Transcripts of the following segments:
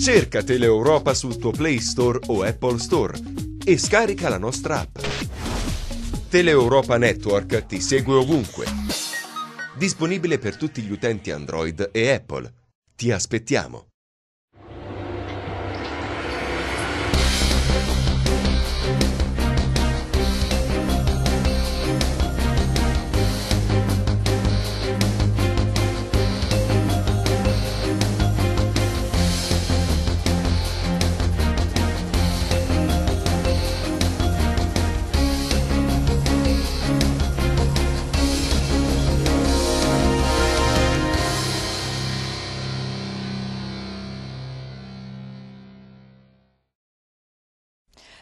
Cerca Teleeuropa sul tuo Play Store o Apple Store e scarica la nostra app. Teleeuropa Network ti segue ovunque. Disponibile per tutti gli utenti Android e Apple. Ti aspettiamo.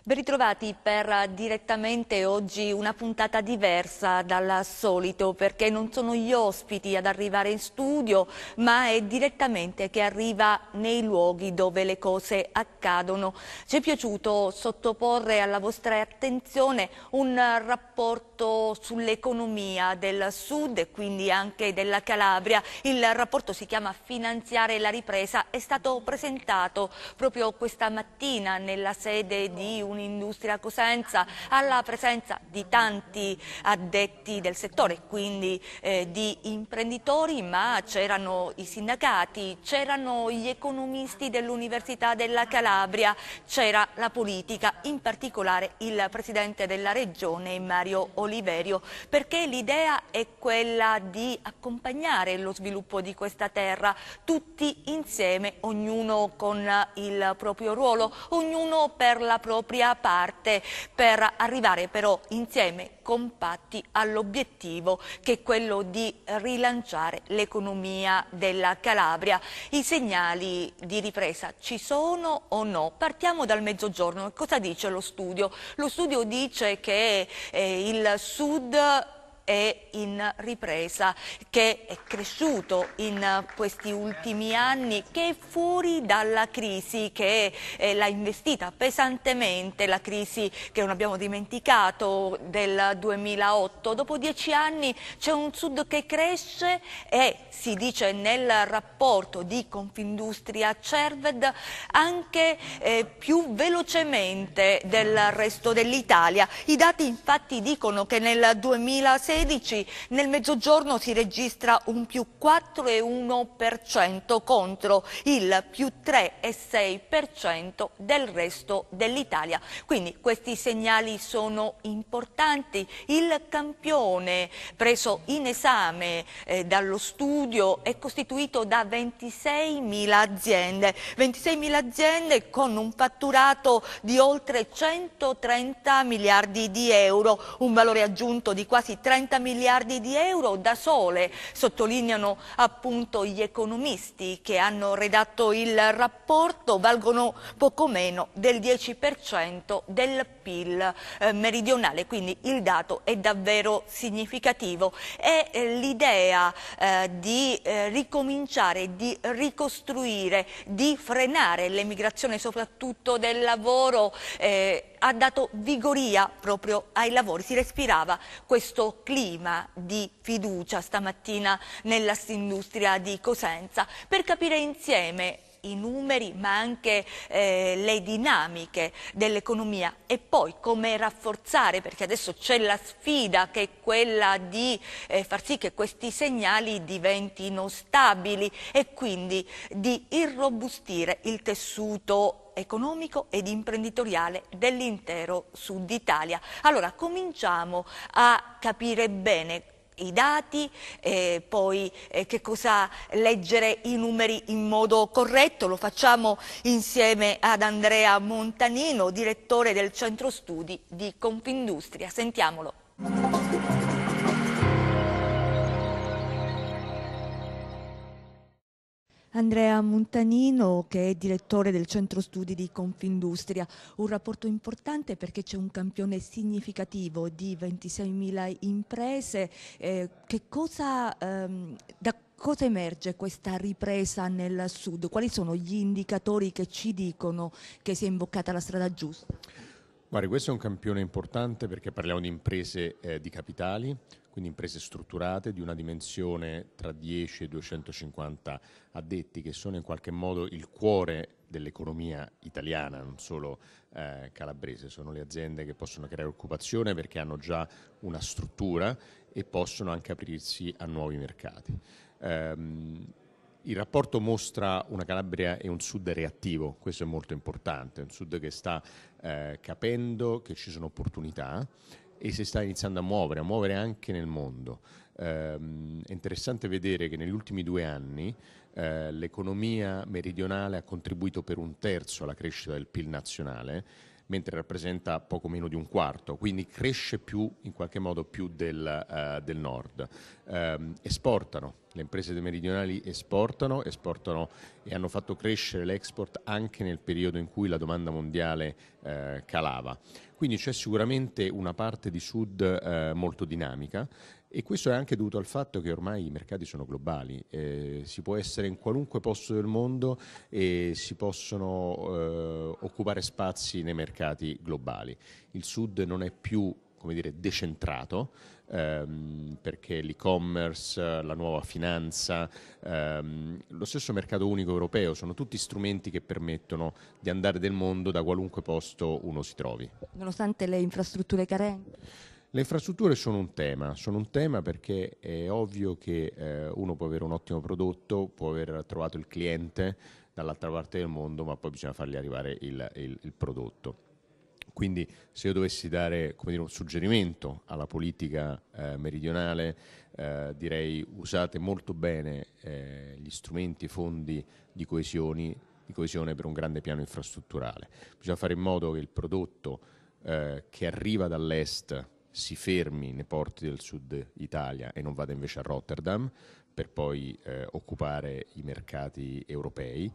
Ben ritrovati per eh, direttamente oggi una puntata diversa dal solito perché non sono gli ospiti ad arrivare in studio ma è direttamente che arriva nei luoghi dove le cose accadono. Ci è piaciuto sottoporre alla vostra attenzione un rapporto sull'economia del sud e quindi anche della Calabria. Il rapporto si chiama Finanziare la ripresa, è stato presentato proprio questa mattina nella sede di un un'industria cosenza alla presenza di tanti addetti del settore, quindi eh, di imprenditori, ma c'erano i sindacati, c'erano gli economisti dell'Università della Calabria, c'era la politica, in particolare il Presidente della Regione Mario Oliverio, perché l'idea è quella di accompagnare lo sviluppo di questa terra, tutti insieme, ognuno con il proprio ruolo, ognuno per la propria a parte per arrivare però insieme compatti all'obiettivo che è quello di rilanciare l'economia della Calabria. I segnali di ripresa ci sono o no? Partiamo dal mezzogiorno. Cosa dice lo studio? Lo studio dice che eh, il sud è in ripresa, che è cresciuto in questi ultimi anni, che è fuori dalla crisi che eh, l'ha investita pesantemente, la crisi che non abbiamo dimenticato del 2008. Dopo dieci anni c'è un sud che cresce e si dice nel rapporto di Confindustria Cerved anche eh, più velocemente del resto dell'Italia. I dati infatti dicono che nel 2016 2016 nel mezzogiorno si registra un più 4,1% contro il più 3,6% del resto dell'Italia. Quindi questi segnali sono importanti. Il campione preso in esame eh, dallo studio è costituito da 26.000 aziende, 26.000 aziende con un fatturato di oltre 130 miliardi di euro, un valore aggiunto di quasi 30 30 miliardi di euro da sole, sottolineano appunto gli economisti che hanno redatto il rapporto, valgono poco meno del 10% del PIL eh, meridionale, quindi il dato è davvero significativo. È eh, l'idea eh, di eh, ricominciare, di ricostruire, di frenare l'emigrazione soprattutto del lavoro eh, ha dato vigoria proprio ai lavori, si respirava questo clima di fiducia stamattina nella industria di Cosenza per capire insieme i numeri ma anche eh, le dinamiche dell'economia e poi come rafforzare perché adesso c'è la sfida che è quella di eh, far sì che questi segnali diventino stabili e quindi di irrobustire il tessuto economico ed imprenditoriale dell'intero Sud Italia. Allora, cominciamo a capire bene i dati, eh, poi eh, che cosa leggere i numeri in modo corretto, lo facciamo insieme ad Andrea Montanino, direttore del centro studi di Confindustria. Sentiamolo. Andrea Montanino, che è direttore del Centro Studi di Confindustria. Un rapporto importante perché c'è un campione significativo di 26.000 imprese. Eh, cosa, ehm, da cosa emerge questa ripresa nel Sud? Quali sono gli indicatori che ci dicono che si è imboccata la strada giusta? Guardi, questo è un campione importante perché parliamo di imprese eh, di capitali, quindi imprese strutturate di una dimensione tra 10 e 250 addetti che sono in qualche modo il cuore dell'economia italiana, non solo eh, calabrese, sono le aziende che possono creare occupazione perché hanno già una struttura e possono anche aprirsi a nuovi mercati. Ehm, il rapporto mostra una Calabria e un Sud reattivo, questo è molto importante, un Sud che sta eh, capendo che ci sono opportunità e si sta iniziando a muovere, a muovere anche nel mondo. Eh, è interessante vedere che negli ultimi due anni eh, l'economia meridionale ha contribuito per un terzo alla crescita del PIL nazionale, mentre rappresenta poco meno di un quarto, quindi cresce più in qualche modo più del, eh, del nord. Ehm, esportano le imprese meridionali esportano, esportano e hanno fatto crescere l'export anche nel periodo in cui la domanda mondiale eh, calava. Quindi c'è sicuramente una parte di sud eh, molto dinamica e questo è anche dovuto al fatto che ormai i mercati sono globali, eh, si può essere in qualunque posto del mondo e si possono eh, occupare spazi nei mercati globali. Il sud non è più come dire, decentrato, ehm, perché l'e-commerce, la nuova finanza, ehm, lo stesso mercato unico europeo sono tutti strumenti che permettono di andare del mondo da qualunque posto uno si trovi. Nonostante le infrastrutture carenti? Le infrastrutture sono un tema, sono un tema perché è ovvio che eh, uno può avere un ottimo prodotto, può aver trovato il cliente dall'altra parte del mondo, ma poi bisogna fargli arrivare il, il, il prodotto. Quindi se io dovessi dare dire, un suggerimento alla politica eh, meridionale, eh, direi usate molto bene eh, gli strumenti e fondi di, coesioni, di coesione per un grande piano infrastrutturale. Bisogna fare in modo che il prodotto eh, che arriva dall'est si fermi nei porti del sud Italia e non vada invece a Rotterdam, per poi eh, occupare i mercati europei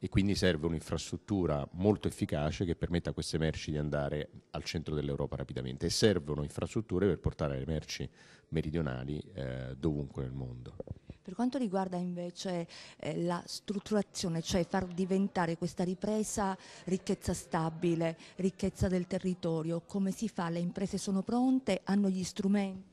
e quindi serve un'infrastruttura molto efficace che permetta a queste merci di andare al centro dell'Europa rapidamente e servono infrastrutture per portare le merci meridionali eh, dovunque nel mondo. Per quanto riguarda invece eh, la strutturazione, cioè far diventare questa ripresa ricchezza stabile, ricchezza del territorio, come si fa? Le imprese sono pronte? Hanno gli strumenti?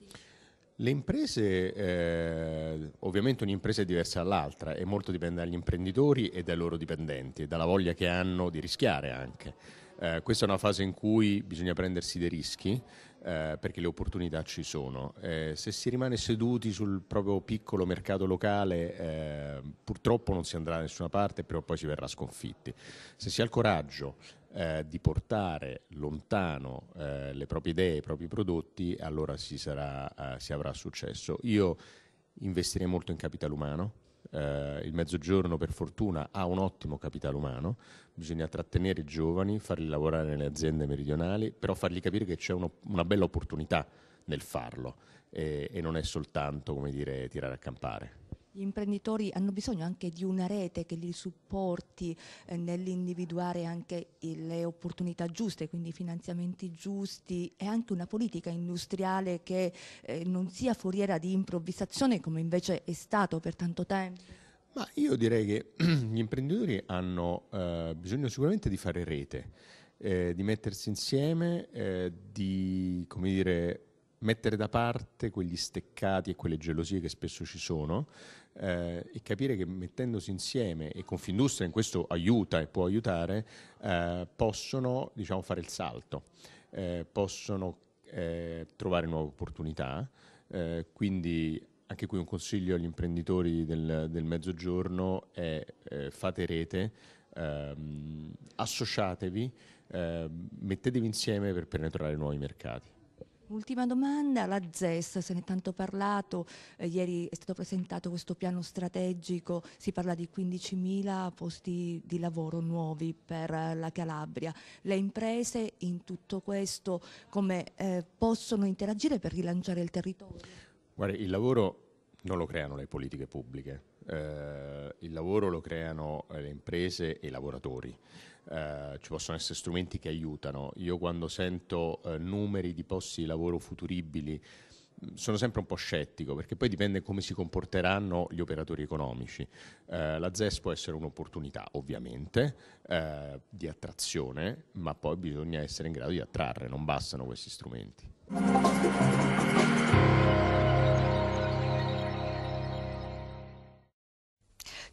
Le imprese, eh, ovviamente un'impresa è diversa dall'altra e molto dipende dagli imprenditori e dai loro dipendenti e dalla voglia che hanno di rischiare anche. Eh, questa è una fase in cui bisogna prendersi dei rischi eh, perché le opportunità ci sono. Eh, se si rimane seduti sul proprio piccolo mercato locale eh, purtroppo non si andrà da nessuna parte e prima o poi si verrà sconfitti. Se si ha il coraggio eh, di portare lontano eh, le proprie idee, i propri prodotti, allora si, sarà, eh, si, avrà successo. Io investirei molto in capitale umano. Eh, il mezzogiorno per fortuna ha un ottimo capitale umano, bisogna trattenere i giovani, farli lavorare nelle aziende meridionali, però fargli capire che c'è uno, una bella opportunità nel farlo e, e non è soltanto dire, tirare a campare. Gli imprenditori hanno bisogno anche di una rete che li supporti eh, nell'individuare anche le opportunità giuste, quindi i finanziamenti giusti e anche una politica industriale che eh, non sia foriera di improvvisazione come invece è stato per tanto tempo. Ma io direi che gli imprenditori hanno eh, bisogno sicuramente di fare rete, di mettersi insieme, di come dire, mettere da parte quegli steccati e quelle gelosie che spesso ci sono eh, e capire che mettendosi insieme, e Confindustria in questo aiuta e può aiutare, eh, possono diciamo, fare il salto, eh, possono eh, trovare nuove opportunità, eh, quindi anche qui un consiglio agli imprenditori del, del mezzogiorno è eh, fate rete, ehm, associatevi, ehm, mettetevi insieme per penetrare nuovi mercati. Ultima domanda, la ZES, se ne è tanto parlato, eh, ieri è stato presentato questo piano strategico, si parla di 15.000 posti di lavoro nuovi per eh, la Calabria. Le imprese in tutto questo come eh, possono interagire per rilanciare il territorio? Guarda, il lavoro non lo creano le politiche pubbliche, eh, il lavoro lo creano eh, le imprese e i lavoratori. Eh, ci possono essere strumenti che aiutano. Io quando sento eh, numeri di posti di lavoro futuribili mm, sono sempre un po' scettico perché poi dipende come si comporteranno gli operatori economici. Eh, la ZES può essere un'opportunità ovviamente eh, di attrazione, ma poi bisogna essere in grado di attrarre, non bastano questi strumenti.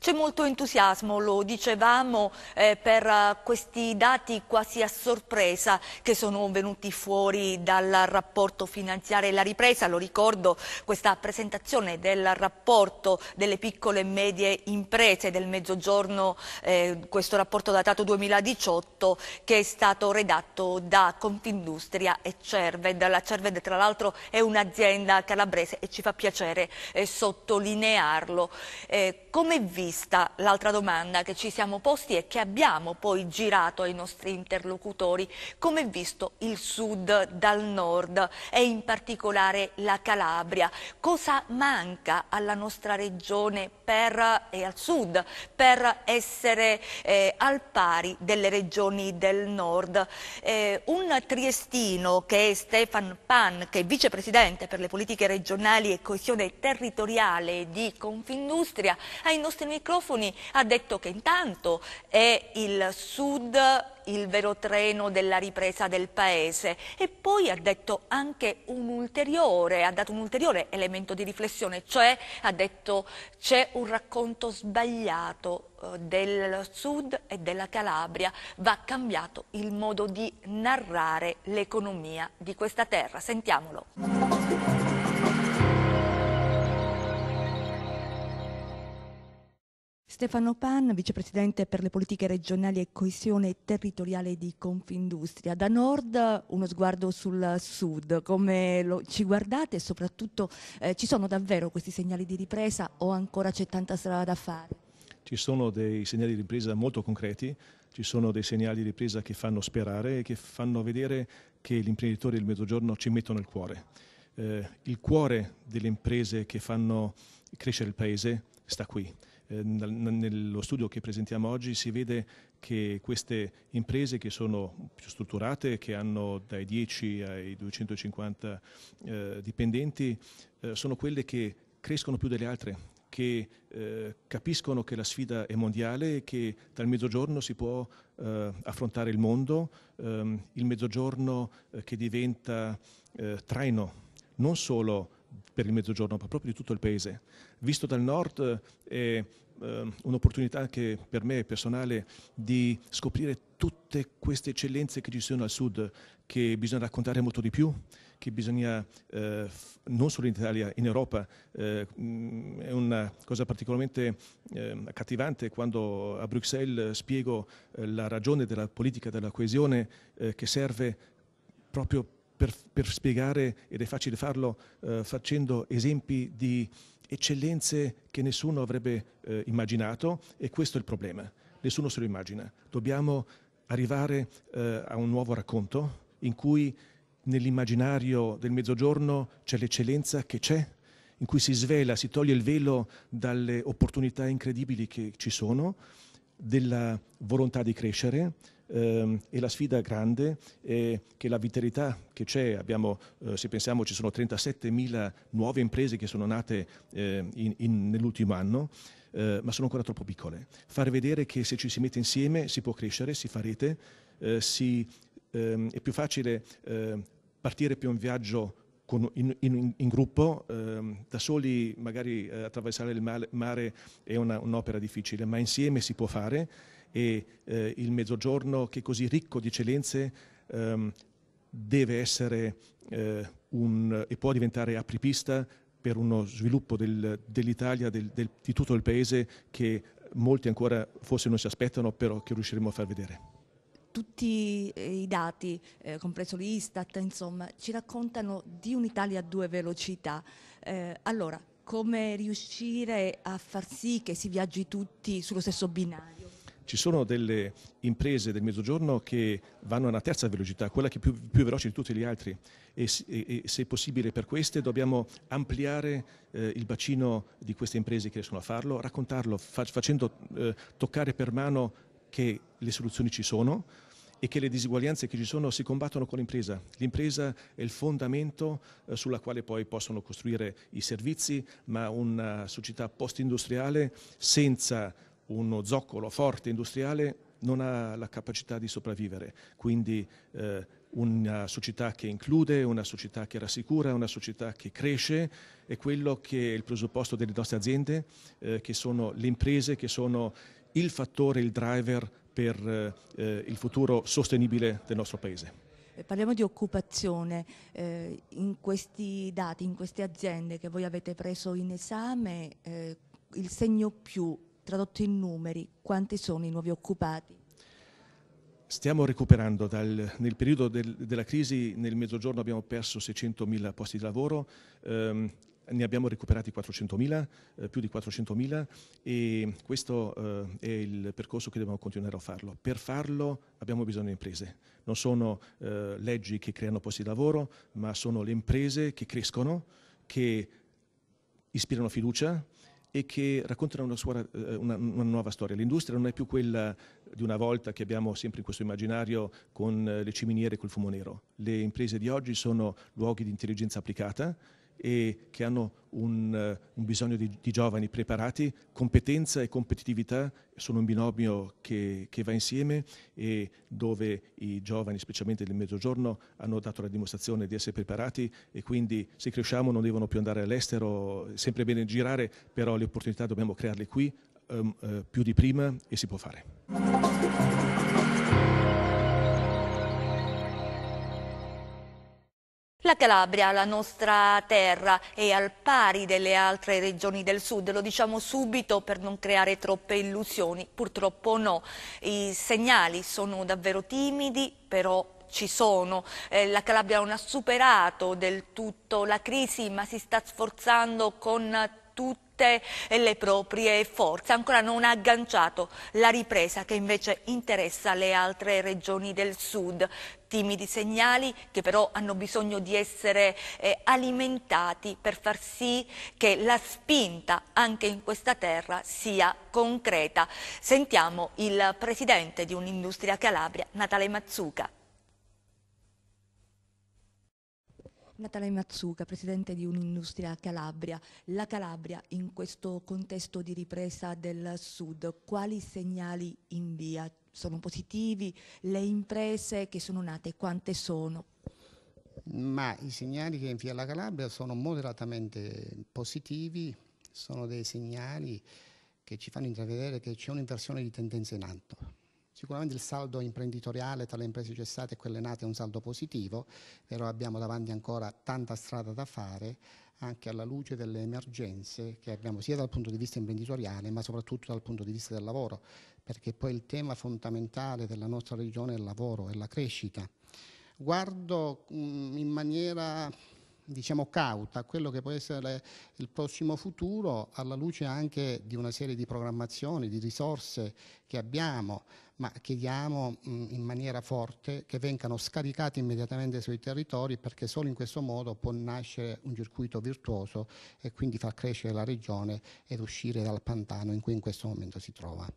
C'è molto entusiasmo, lo dicevamo, eh, per eh, questi dati quasi a sorpresa che sono venuti fuori dal rapporto finanziario e la ripresa. Lo ricordo, questa presentazione del rapporto delle piccole e medie imprese del Mezzogiorno, eh, questo rapporto datato 2018 che è stato redatto da Confindustria e Cerved. La Cerved tra l'altro è un'azienda calabrese e ci fa piacere eh, sottolinearlo. Eh, come vi vista l'altra domanda che ci siamo posti e che abbiamo poi girato ai nostri interlocutori, come visto il sud dal nord e in particolare la Calabria, cosa manca alla nostra regione per, e al sud per essere eh, al pari delle regioni del nord? Eh, un triestino che è Stefan Pan, che è vicepresidente per le politiche regionali e coesione territoriale di Confindustria, ai nostri microfoni ha detto che intanto è il Sud il vero treno della ripresa del Paese e poi ha detto anche un ulteriore, ha dato un ulteriore elemento di riflessione, cioè ha detto c'è un racconto sbagliato eh, del Sud e della Calabria, va cambiato il modo di narrare l'economia di questa terra. Sentiamolo. Stefano Pan, vicepresidente per le politiche regionali e coesione territoriale di Confindustria. Da nord uno sguardo sul sud, come lo, ci guardate e soprattutto eh, ci sono davvero questi segnali di ripresa o ancora c'è tanta strada da fare? Ci sono dei segnali di ripresa molto concreti, ci sono dei segnali di ripresa che fanno sperare e che fanno vedere che gli imprenditori del Mezzogiorno ci mettono il cuore. Eh, il cuore delle imprese che fanno crescere il paese sta qui Ehm, nello studio che presentiamo oggi si vede che queste imprese che sono più strutturate, che hanno dai 10 ai 250 eh, dipendenti, eh, sono quelle che crescono più delle altre, che eh, capiscono che la sfida è mondiale e che dal mezzogiorno si può eh, affrontare il mondo, ehm, il mezzogiorno eh, che diventa eh, traino non solo per il mezzogiorno ma proprio di tutto il paese. Visto dal nord è eh, eh, un'opportunità anche per me personale di scoprire tutte queste eccellenze che ci sono al sud, che bisogna raccontare molto di più, che bisogna, eh, non solo in Italia, in Europa, eh, mm, è una cosa particolarmente eh, accattivante quando a Bruxelles spiego eh, la ragione della politica della coesione eh, che serve proprio per, per, spiegare, ed è facile farlo, eh, facendo esempi di eccellenze che nessuno avrebbe eh, immaginato e questo è il problema, nessuno se lo immagina. Dobbiamo arrivare eh, a un nuovo racconto in cui nell'immaginario del mezzogiorno c'è l'eccellenza che c'è, in cui si svela, si toglie il velo dalle opportunità incredibili che ci sono, della volontà di crescere, Ehm, e la sfida grande è che la vitalità che c'è, abbiamo, eh, se pensiamo ci sono 37.000 nuove imprese che sono nate eh, in, in, nell'ultimo anno, eh, ma sono ancora troppo piccole. Far vedere che se ci si mette insieme si può crescere, si fa rete, eh, si, ehm, è più facile eh, partire per un viaggio in, in, in, gruppo, eh, da soli magari eh, attraversare il mare, mare è una, un'opera difficile, ma insieme si può fare e eh, il Mezzogiorno, che è così ricco di eccellenze, ehm, deve essere eh, un, e può diventare apripista per uno sviluppo del, dell'Italia, del, del, di tutto il Paese, che molti ancora forse non si aspettano, però che riusciremo a far vedere tutti eh, i dati, eh, compreso l'Istat, insomma, ci raccontano di un'Italia a due velocità. Eh, allora, come riuscire a far sì che si viaggi tutti sullo stesso binario? Ci sono delle imprese del mezzogiorno che vanno a una terza velocità, quella che è più, più veloce di tutti gli altri e, e, e, se possibile per queste dobbiamo ampliare eh, il bacino di queste imprese che riescono a farlo, raccontarlo, fa, facendo eh, toccare per mano che le soluzioni ci sono e che le diseguaglianze che ci sono si combattono con l'impresa. L'impresa è il fondamento eh, sulla quale poi possono costruire i servizi, ma una società post-industriale senza uno zoccolo forte industriale non ha la capacità di sopravvivere, quindi eh, una società che include, una società che rassicura, una società che cresce è quello che è il presupposto delle nostre aziende, eh, che sono le imprese, che sono il fattore, il driver per eh, il futuro sostenibile del nostro Paese. Eh, parliamo di occupazione, eh, in questi dati, in queste aziende che voi avete preso in esame, eh, il segno più tradotto in numeri, quanti sono i nuovi occupati? Stiamo recuperando, dal, nel periodo del, della crisi nel mezzogiorno abbiamo perso 600.000 posti di lavoro, ehm, ne abbiamo recuperati 400.000, eh, più di 400.000 e questo eh, è il percorso che dobbiamo continuare a farlo. Per farlo abbiamo bisogno di imprese, non sono eh, leggi che creano posti di lavoro, ma sono le imprese che crescono, che ispirano fiducia, e che raccontano una, sua, eh, una, una nuova storia. L'industria non è più quella di una volta che abbiamo sempre in questo immaginario con eh, le ciminiere e col fumo nero. Le imprese di oggi sono luoghi di intelligenza applicata e che hanno un, eh, un bisogno di, di, giovani preparati, competenza e competitività sono un binomio che, che, va insieme e dove i giovani, specialmente del Mezzogiorno, hanno dato la dimostrazione di essere preparati e quindi se cresciamo non devono più andare all'estero, è sempre bene girare, però le opportunità dobbiamo crearle qui um, uh, più di prima e si può fare. La Calabria, la nostra terra, è al pari delle altre regioni del sud, lo diciamo subito per non creare troppe illusioni, purtroppo no. I segnali sono davvero timidi, però ci sono. Eh, la Calabria non ha superato del tutto la crisi, ma si sta sforzando con tutte le proprie forze, ancora non ha agganciato la ripresa che invece interessa le altre regioni del sud. Timidi segnali che però hanno bisogno di essere eh, alimentati per far sì che la spinta anche in questa terra sia concreta. Sentiamo il presidente di Un'Industria Calabria, Natale Mazzuca. Natale Mazzuca, presidente di Un'Industria Calabria. La Calabria in questo contesto di ripresa del Sud, quali segnali invia? Sono positivi? Le imprese che sono nate, quante sono? Ma i segnali che invia la Calabria sono moderatamente positivi, sono dei segnali che ci fanno intravedere che c'è un'inversione di tendenza in atto Sicuramente il saldo imprenditoriale tra le imprese cessate e quelle nate è un saldo positivo, però abbiamo davanti ancora tanta strada da fare anche alla luce delle emergenze che abbiamo sia dal punto di vista imprenditoriale ma soprattutto dal punto di vista del lavoro, perché poi il tema fondamentale della nostra regione è il lavoro e la crescita. Guardo mm, in maniera diciamo, cauta a quello che può essere il prossimo futuro alla luce anche di una serie di programmazioni, di risorse che abbiamo, ma chiediamo mh, mm, in maniera forte che vengano scaricate immediatamente sui territori perché solo in questo modo può nascere un circuito virtuoso e quindi far crescere la regione ed uscire dal pantano in cui in questo momento si trova.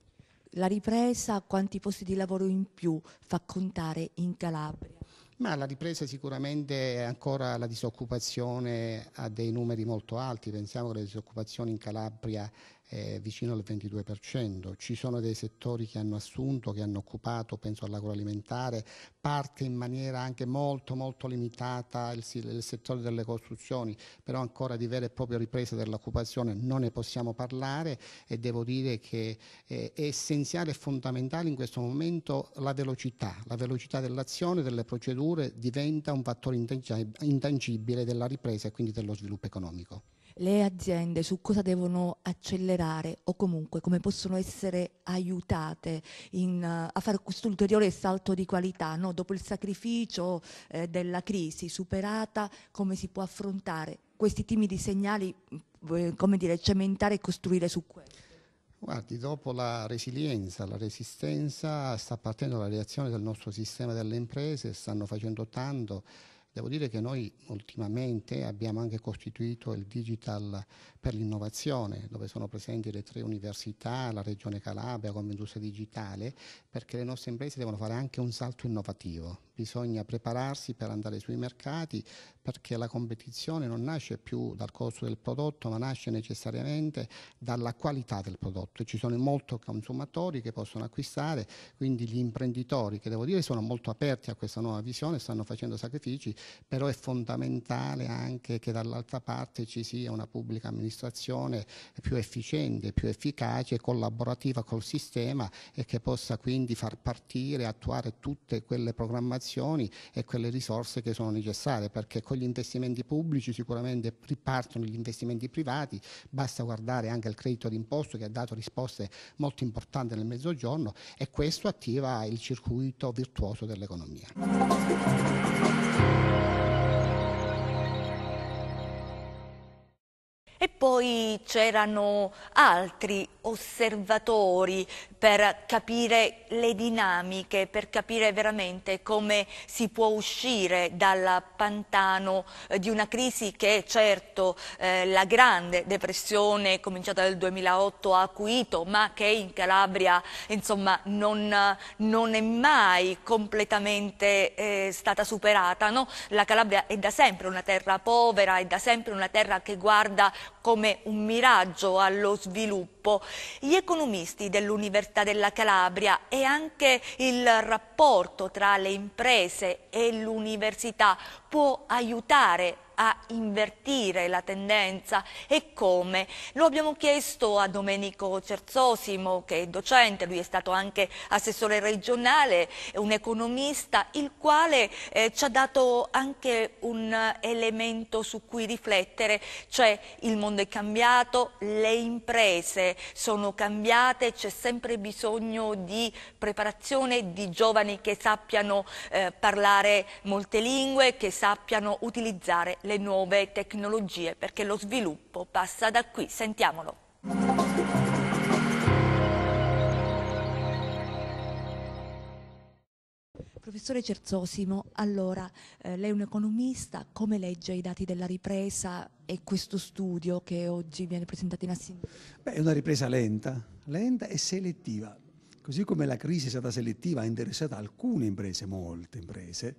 La ripresa, quanti posti di lavoro in più fa contare in Calabria? Ma la ripresa sicuramente è ancora la disoccupazione a dei numeri molto alti, pensiamo che la disoccupazione in Calabria eh, vicino al 22%. Ci sono dei settori che hanno assunto, che hanno occupato, penso all'agroalimentare, parte in maniera anche molto molto limitata il, il settore delle costruzioni, però ancora di vera e propria ripresa dell'occupazione non ne possiamo parlare e devo dire che eh, è essenziale e fondamentale in questo momento la velocità, la velocità dell'azione, delle procedure diventa un fattore intangibile della ripresa e quindi dello sviluppo economico le aziende su cosa devono accelerare o comunque come possono essere aiutate in, uh, a fare questo ulteriore salto di qualità no? dopo il sacrificio eh, della crisi superata, come si può affrontare questi timidi segnali, eh, come dire, cementare e costruire su questo? Guardi, dopo la resilienza, la resistenza, sta partendo la reazione del nostro sistema delle imprese, stanno facendo tanto Devo dire che noi ultimamente abbiamo anche costituito il Digital per l'innovazione, dove sono presenti le tre università, la Regione Calabria come industria digitale, perché le nostre imprese devono fare anche un salto innovativo bisogna prepararsi per andare sui mercati perché la competizione non nasce più dal costo del prodotto ma nasce necessariamente dalla qualità del prodotto. Ci sono molti consumatori che possono acquistare, quindi gli imprenditori che devo dire sono molto aperti a questa nuova visione, stanno facendo sacrifici, però è fondamentale anche che dall'altra parte ci sia una pubblica amministrazione più efficiente, più efficace, collaborativa col sistema e che possa quindi far partire, attuare tutte quelle programmazioni installazioni e quelle risorse che sono necessarie, perché con gli investimenti pubblici sicuramente ripartono gli investimenti privati, basta guardare anche il credito d'imposto che ha dato risposte molto importanti nel mezzogiorno e questo attiva il circuito virtuoso dell'economia. E poi c'erano altri osservatori per capire le dinamiche, per capire veramente come si può uscire dal pantano eh, di una crisi che certo eh, la grande depressione cominciata nel 2008 ha acuito, ma che in Calabria insomma, non, non, è mai completamente eh, stata superata. No? La Calabria è da sempre una terra povera, è da sempre una terra che guarda come un miraggio allo sviluppo. Gli economisti dell'Università della Calabria e anche il rapporto tra le imprese e l'università può aiutare a invertire la tendenza e come? Lo abbiamo chiesto a Domenico Cerzosimo, che è docente, lui è stato anche assessore regionale, un economista, il quale eh, ci ha dato anche un elemento su cui riflettere, cioè il mondo è cambiato, le imprese sono cambiate, c'è sempre bisogno di preparazione di giovani che sappiano eh, parlare molte lingue, che sappiano utilizzare le nuove tecnologie, perché lo sviluppo passa da qui. Sentiamolo. Professore Cerzosimo, allora, eh, lei è un economista, come legge i dati della ripresa e questo studio che oggi viene presentato in Assemblea? Beh, è una ripresa lenta, lenta e selettiva. Così come la crisi è stata selettiva, ha interessato alcune imprese, molte imprese,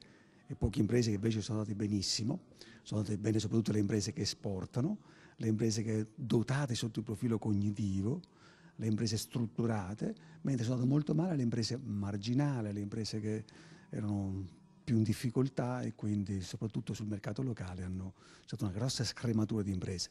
e poche imprese che invece sono andate benissimo, sono andate bene soprattutto le imprese che esportano, le imprese che dotate sotto il profilo cognitivo, le imprese strutturate, mentre sono andate molto male le imprese marginali, le imprese che erano più in difficoltà e quindi soprattutto sul mercato locale hanno c'è stata una grossa scrematura di imprese.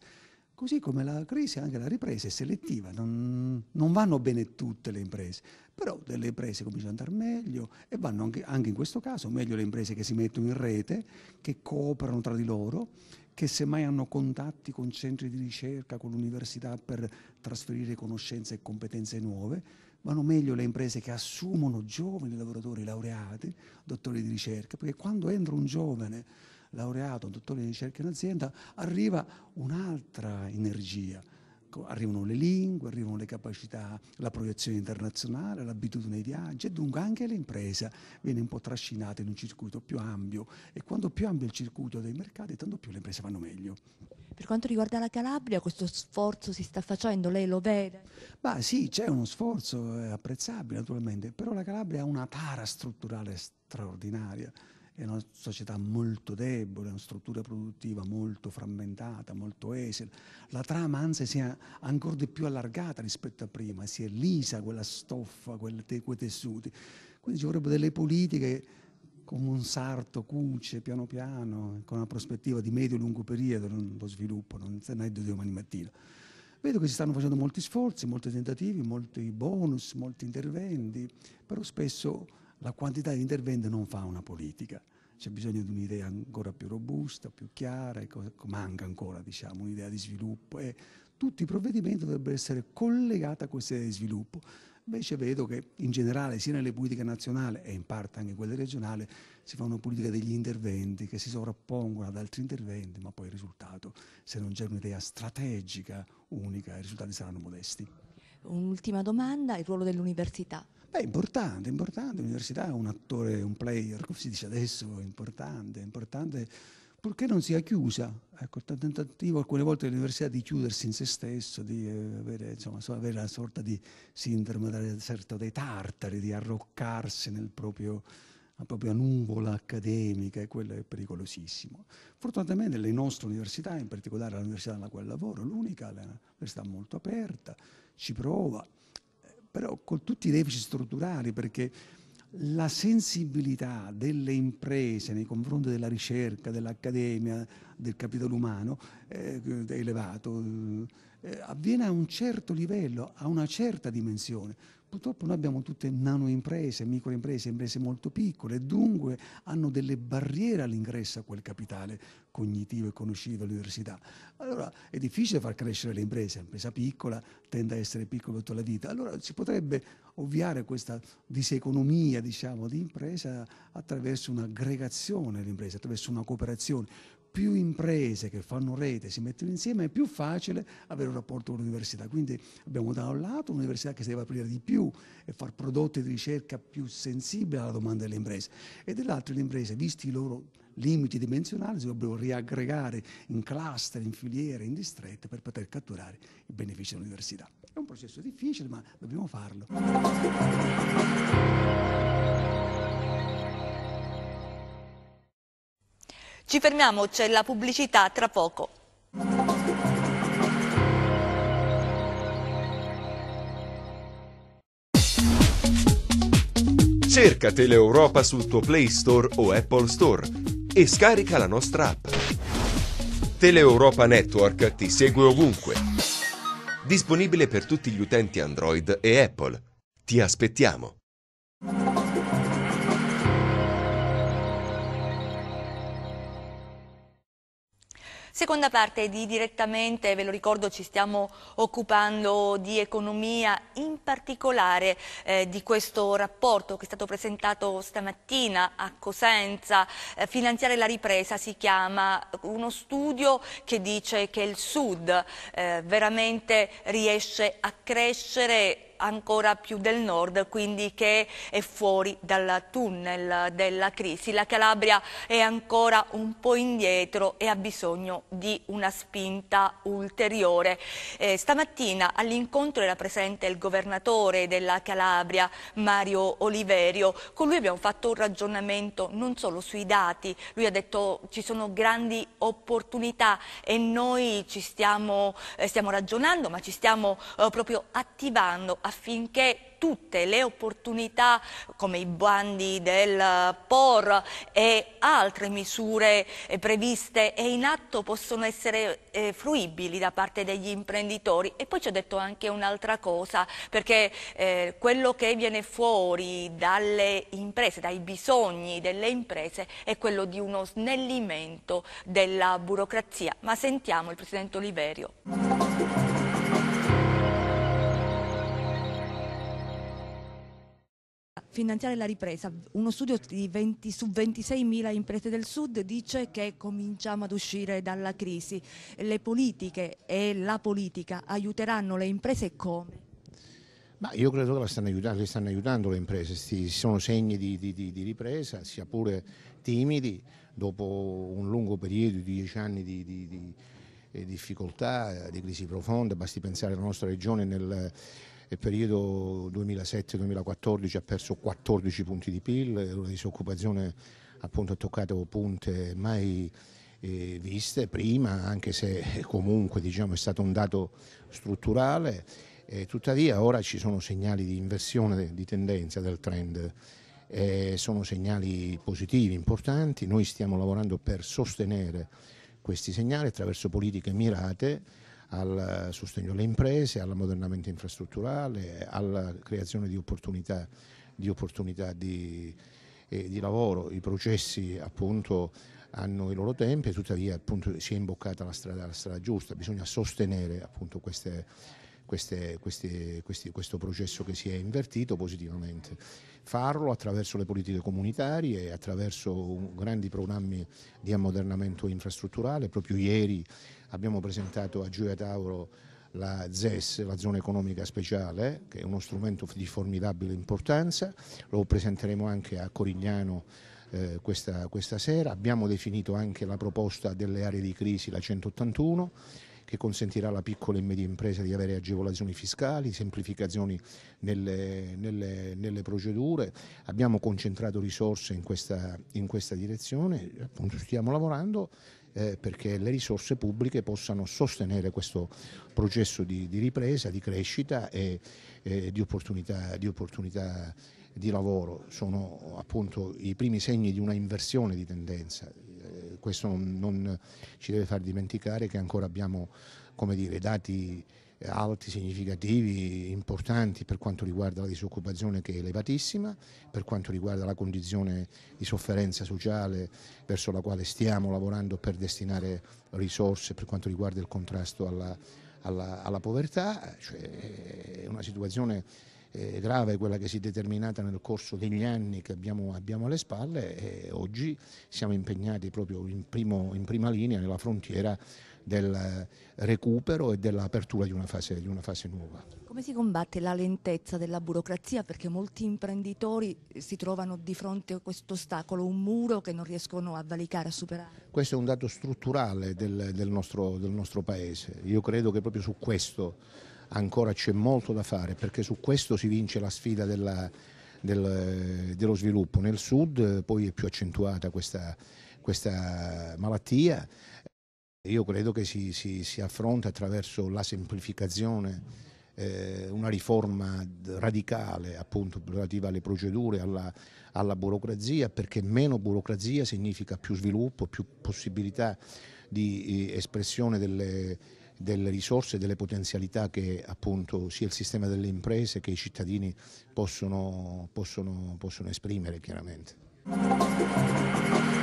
Così come la crisi, anche la ripresa è selettiva, non, non vanno bene tutte le imprese, però delle imprese cominciano ad andare meglio e vanno anche, anche, in questo caso meglio le imprese che si mettono in rete, che cooperano tra di loro, che semmai hanno contatti con centri di ricerca, con università per trasferire conoscenze e competenze nuove, vanno meglio le imprese che assumono giovani lavoratori laureati, dottori di ricerca, perché quando entra un giovane laureato, un dottore di ricerca in azienda, arriva un'altra energia. Arrivano le lingue, arrivano le capacità, la proiezione internazionale, l'abitudine ai viaggi e dunque anche l'impresa viene un po' trascinata in un circuito più ampio e quanto più ampio è il circuito dei mercati tanto più le imprese vanno meglio. Per quanto riguarda la Calabria, questo sforzo si sta facendo, lei lo vede? Ma sì, c'è uno sforzo apprezzabile naturalmente, però la Calabria ha una tara strutturale straordinaria è una società molto debole, una struttura produttiva molto frammentata, molto esile. La trama anzi si è ancora di più allargata rispetto a prima, si è lisa quella stoffa, te, quei tessuti. Quindi ci vorrebbero delle politiche come un sarto cuce piano piano, con una prospettiva di medio-lungo e periodo, lo sviluppo, non se ne è di domani mattina. Vedo che si stanno facendo molti sforzi, molti tentativi, molti bonus, molti interventi, però spesso la quantità di interventi non fa una politica, c'è bisogno di un'idea ancora più robusta, più chiara, ecco, manca ancora diciamo, un'idea di sviluppo e tutti i provvedimenti dovrebbero essere collegati a questa idea di sviluppo. Invece vedo che in generale sia nelle politiche nazionali e in parte anche quelle regionali si fa una politica degli interventi che si sovrappongono ad altri interventi, ma poi il risultato, se non c'è un'idea strategica unica, i risultati saranno modesti. Un'ultima domanda, il ruolo dell'università. Beh, importante, importante, l'università è un attore, un player, come si dice adesso, importante, importante, purché non sia chiusa. Ecco, il tentativo alcune volte dell'università di chiudersi in se stesso, di eh, avere, insomma, avere una sorta di sindrome del certo dei tartari, di arroccarsi nel proprio la propria nuvola accademica e quello è pericolosissimo. Fortunatamente le nostre università, in particolare l'università nella quale lavoro, l'unica, è un'università molto aperta, ci prova, però con tutti i deficit strutturali, perché la sensibilità delle imprese nei confronti della ricerca, dell'accademia, del capitale umano eh, è elevato, eh, avviene a un certo livello, a una certa dimensione. Purtroppo noi abbiamo tutte nanoimprese, microimprese, imprese molto piccole, dunque hanno delle barriere all'ingresso a quel capitale cognitivo e conoscitivo all'università. Allora è difficile far crescere le imprese, l'impresa piccola tende a essere piccola tutta la vita. Allora si potrebbe ovviare questa diseconomia diciamo, di impresa attraverso un'aggregazione delle imprese, attraverso una cooperazione più imprese che fanno rete si mettono insieme, è più facile avere un rapporto con l'università. Quindi abbiamo da un lato un'università che si deve aprire di più e fare prodotti di ricerca più sensibili alla domanda delle imprese e dall'altro le imprese, visti i loro limiti dimensionali, si dovrebbero riaggregare in cluster, in filiere, in distretti per poter catturare i benefici dell'università. È un processo difficile, ma dobbiamo farlo. Ci fermiamo, c'è la pubblicità tra poco. Cerca Teleeuropa sul tuo Play Store o Apple Store e scarica la nostra app. Teleeuropa Network ti segue ovunque. Disponibile per tutti gli utenti Android e Apple. Ti aspettiamo. Seconda parte di Direttamente, ve lo ricordo, ci stiamo occupando di economia, in particolare eh, di questo rapporto che è stato presentato stamattina a Cosenza, eh, Finanziare la ripresa si chiama, uno studio che dice che il Sud eh, veramente riesce a crescere ancora più del nord, quindi che è fuori dal tunnel della crisi. La Calabria è ancora un po' indietro e ha bisogno di una spinta ulteriore. Eh, stamattina all'incontro era presente il governatore della Calabria, Mario Oliverio. Con lui abbiamo fatto un ragionamento non solo sui dati, lui ha detto ci sono grandi opportunità e noi ci stiamo, eh, stiamo ragionando ma ci stiamo eh, proprio attivando affinché tutte le opportunità come i bandi del eh, POR e altre misure eh, previste e in atto possono essere eh, fruibili da parte degli imprenditori e poi ci ho detto anche un'altra cosa perché eh, quello che viene fuori dalle imprese, dai bisogni delle imprese è quello di uno snellimento della burocrazia ma sentiamo il Presidente Oliverio. finanziare la ripresa. Uno studio 20, su 26.000 imprese del sud dice che cominciamo ad uscire dalla crisi. Le politiche e la politica aiuteranno le imprese come? Ma io credo che la stanno aiutando, le stanno aiutando le imprese, ci sono segni di, di, di, ripresa, sia pure timidi, dopo un lungo periodo di dieci anni di, di eh, difficoltà, di crisi profonda, basti pensare alla nostra regione nel nel periodo 2007-2014 ha perso 14 punti di PIL, una disoccupazione appunto ha toccato punte mai eh, viste prima, anche se comunque diciamo, è stato un dato strutturale, eh, tuttavia ora ci sono segnali di inversione di tendenza del trend. e eh, sono segnali positivi, importanti, noi stiamo lavorando per sostenere questi segnali attraverso politiche mirate al eh, sostegno alle imprese, all'ammodernamento infrastrutturale, alla creazione di opportunità di, opportunità di, eh, di lavoro. I processi appunto, hanno i loro tempi, tuttavia appunto, si è imboccata la strada, la strada giusta, bisogna sostenere appunto, queste, queste, questi, questi, questo processo che si è invertito positivamente. Farlo attraverso le politiche comunitarie, attraverso grandi programmi di ammodernamento infrastrutturale. Proprio ieri Abbiamo presentato a Gioia Tauro la ZES, la zona economica speciale, che è uno strumento di formidabile importanza, lo presenteremo anche a Corigliano eh, questa, questa sera. Abbiamo definito anche la proposta delle aree di crisi, la 181, che consentirà alla piccola e media impresa di avere agevolazioni fiscali, semplificazioni nelle, nelle, nelle procedure. Abbiamo concentrato risorse in questa, in questa direzione, appunto stiamo lavorando eh, perché le risorse pubbliche possano sostenere questo processo di, di ripresa, di crescita e, e di opportunità, di opportunità di lavoro sono appunto i primi segni di una inversione di tendenza. Eh, questo non, non ci deve far dimenticare che ancora abbiamo come dire, dati eh, alti, significativi, importanti per quanto riguarda la disoccupazione che è elevatissima, per quanto riguarda la condizione di sofferenza sociale verso la quale stiamo lavorando per destinare risorse per quanto riguarda il contrasto alla, alla, alla povertà, cioè è una situazione eh, grave quella che si è determinata nel corso degli anni che abbiamo, abbiamo alle spalle e oggi siamo impegnati proprio in, primo, in prima linea nella frontiera del eh, recupero e dell'apertura di, di, una fase nuova. Come si combatte la lentezza della burocrazia? Perché molti imprenditori eh, si trovano di fronte a questo ostacolo, un muro che non riescono a valicare, a superare. Questo è un dato strutturale del, del, nostro, del nostro Paese. Io credo che proprio su questo ancora c'è molto da fare perché su questo si vince la sfida della, del, eh, dello sviluppo. Nel sud poi è più accentuata questa, questa malattia io credo che si, si, si affronta attraverso la semplificazione, eh, una riforma radicale appunto relativa alle procedure, alla, alla, burocrazia, perché meno burocrazia significa più sviluppo, più possibilità di eh, espressione delle, delle risorse e delle potenzialità che appunto sia il sistema delle imprese che i cittadini possono, possono, possono esprimere chiaramente.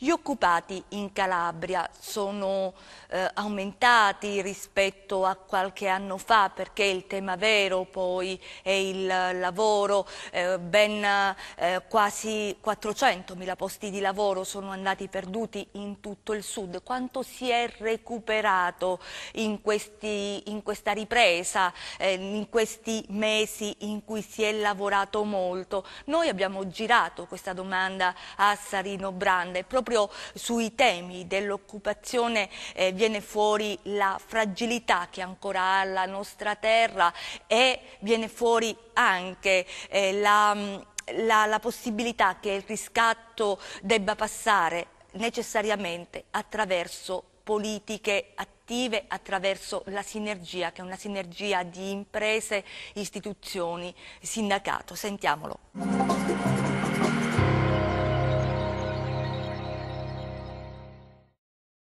Gli occupati in Calabria sono eh, aumentati rispetto a qualche anno fa perché il tema vero poi è il lavoro, eh, ben eh, quasi 400.000 posti di lavoro sono andati perduti in tutto il sud. Quanto si è recuperato in, questi, in questa ripresa, eh, in questi mesi in cui si è lavorato molto? Noi abbiamo girato questa domanda a Sarino Brande proprio sui temi dell'occupazione eh, viene fuori la fragilità che ancora ha la nostra terra e viene fuori anche eh, la, mm, la, la possibilità che il riscatto debba passare necessariamente attraverso politiche attive attraverso la sinergia, che è una sinergia di imprese, istituzioni, sindacato. Sentiamolo.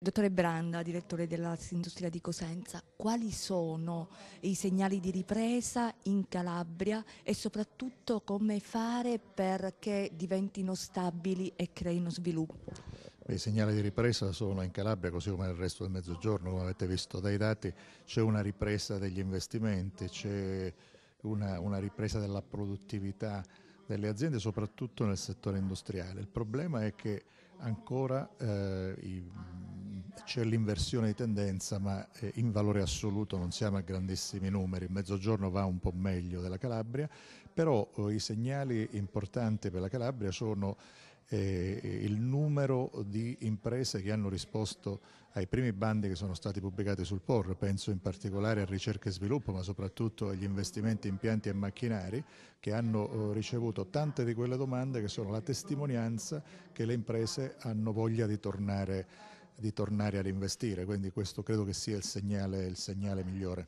Dottore Branda, direttore della Industria di Cosenza, quali sono i segnali di ripresa in Calabria e soprattutto come fare perché diventino stabili e creino sviluppo? I segnali di ripresa sono in Calabria, così come nel resto del Mezzogiorno, come avete visto dai dati, c'è una ripresa degli investimenti, c'è una, una ripresa della produttività delle aziende, soprattutto nel settore industriale. Il problema è che ancora eh, i c'è l'inversione di tendenza, ma eh, in valore assoluto non siamo a grandissimi numeri. Il Mezzogiorno va un po' meglio della Calabria, però eh, i segnali importanti per la Calabria sono eh, il numero di imprese che hanno risposto ai primi bandi che sono stati pubblicati sul POR, penso in particolare a ricerca e sviluppo, ma soprattutto agli investimenti in pianti e macchinari, che hanno eh, ricevuto tante di quelle domande che sono la testimonianza che le imprese hanno voglia di tornare a di tornare ad investire, quindi questo credo che sia il segnale, il segnale migliore.